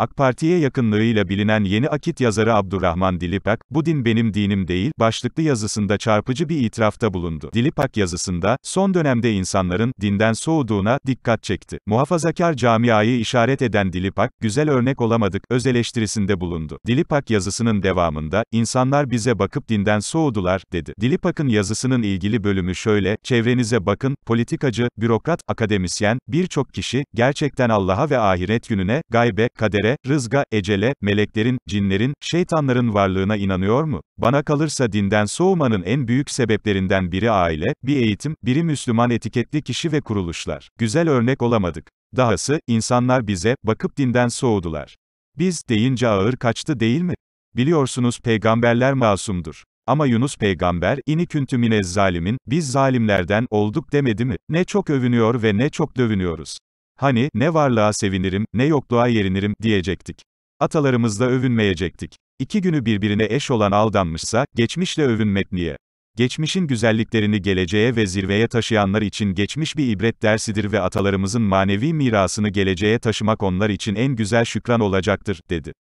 AK Parti'ye yakınlığıyla bilinen yeni akit yazarı Abdurrahman Dilipak, bu din benim dinim değil, başlıklı yazısında çarpıcı bir itirafta bulundu. Dilipak yazısında, son dönemde insanların, dinden soğuduğuna, dikkat çekti. Muhafazakar camiayı işaret eden Dilipak, güzel örnek olamadık, öz eleştirisinde bulundu. Dilipak yazısının devamında, insanlar bize bakıp dinden soğudular, dedi. Dilipak'ın yazısının ilgili bölümü şöyle, çevrenize bakın, politikacı, bürokrat, akademisyen, birçok kişi, gerçekten Allah'a ve ahiret gününe, gaybe, kadere, şüphe, rızga, ecele, meleklerin, cinlerin, şeytanların varlığına inanıyor mu? Bana kalırsa dinden soğumanın en büyük sebeplerinden biri aile, bir eğitim, biri Müslüman etiketli kişi ve kuruluşlar. Güzel örnek olamadık. Dahası, insanlar bize, bakıp dinden soğudular. Biz, deyince ağır kaçtı değil mi? Biliyorsunuz peygamberler masumdur. Ama Yunus peygamber, ini küntümine zalimin, biz zalimlerden olduk demedi mi? Ne çok övünüyor ve ne çok dövünüyoruz. Hani, ne varlığa sevinirim, ne yokluğa yerinirim, diyecektik. Atalarımızla övünmeyecektik. İki günü birbirine eş olan aldanmışsa, geçmişle övünmek niye? Geçmişin güzelliklerini geleceğe ve zirveye taşıyanlar için geçmiş bir ibret dersidir ve atalarımızın manevi mirasını geleceğe taşımak onlar için en güzel şükran olacaktır, dedi.